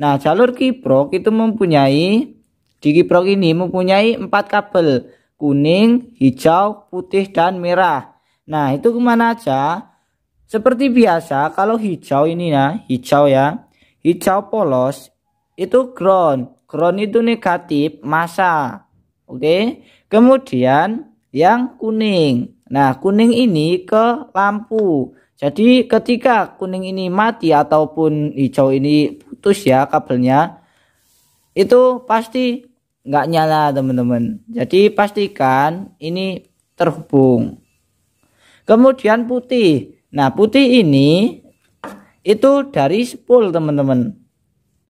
Nah, jalur kiprok itu mempunyai di kiprok ini mempunyai empat kabel kuning, hijau, putih, dan merah. Nah, itu kemana aja? Seperti biasa, kalau hijau ini ya, hijau ya, hijau polos itu ground. Ground itu negatif masa. Oke. Kemudian yang kuning. Nah, kuning ini ke lampu. Jadi ketika kuning ini mati ataupun hijau ini putus ya kabelnya itu pasti nggak nyala teman-teman jadi pastikan ini terhubung kemudian putih nah putih ini itu dari spool teman-teman